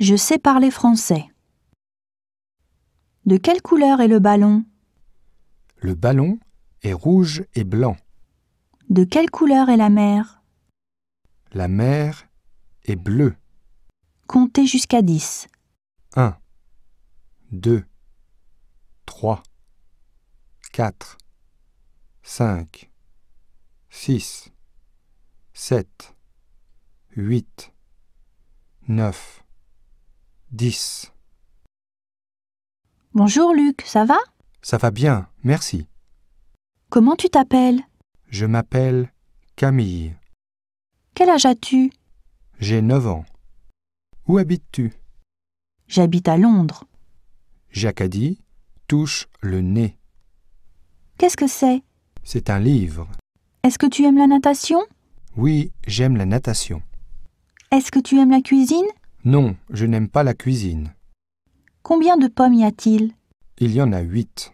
Je sais parler français. De quelle couleur est le ballon Le ballon est rouge et blanc. De quelle couleur est la mer La mer est bleue. Comptez jusqu'à 10. 1, 2, 3, 4, 5, 6, 7, 8, 9. 10. Bonjour Luc, ça va Ça va bien, merci. Comment tu t'appelles Je m'appelle Camille. Quel âge as-tu J'ai 9 ans. Où habites-tu J'habite à Londres. Jacadi touche le nez. Qu'est-ce que c'est C'est un livre. Est-ce que tu aimes la natation Oui, j'aime la natation. Est-ce que tu aimes la cuisine non, je n'aime pas la cuisine. Combien de pommes y a-t-il Il y en a huit.